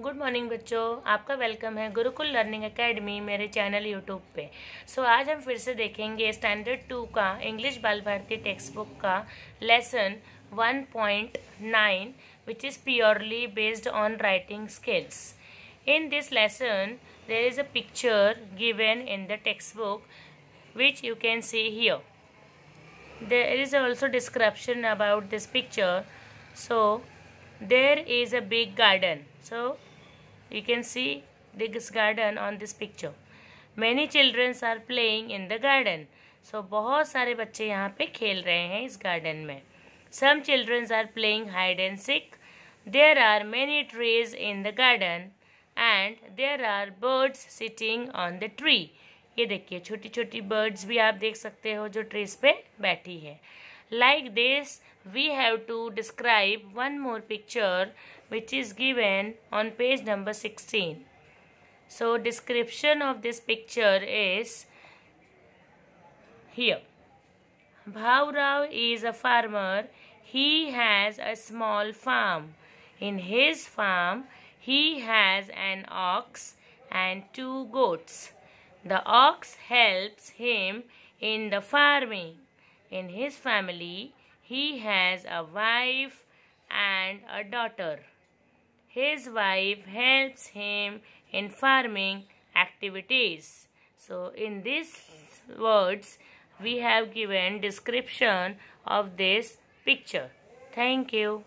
Good morning बच्चों आपका welcome है गुरुकुल लर्निंग एकेडमी मेरे चैनल यूट्यूब पे सो so, आज हम फिर से देखेंगे स्टैंडर्ड टू का English Bal Bharati textbook का lesson 1.9 which is purely based on writing skills in this lesson there is a picture given in the textbook which you can see here there is also description about this picture so there is a big garden so you can see this garden on this picture many children are playing in the garden so बहुत सारे बच्चे यहाँ पे खेल रहे हैं इस garden में some children are playing hide and seek there are many trees in the garden and there are birds sitting on the tree ये देखिए छोटी छोटी बर्ड्स भी आप देख सकते हो जो ट्रीज पे बैठी है Like this, we have to describe one more picture which is given on page number 16. So, description of this picture is here. Rao is a farmer. He has a small farm. In his farm, he has an ox and two goats. The ox helps him in the farming. In his family, he has a wife and a daughter. His wife helps him in farming activities. So, in these words, we have given description of this picture. Thank you.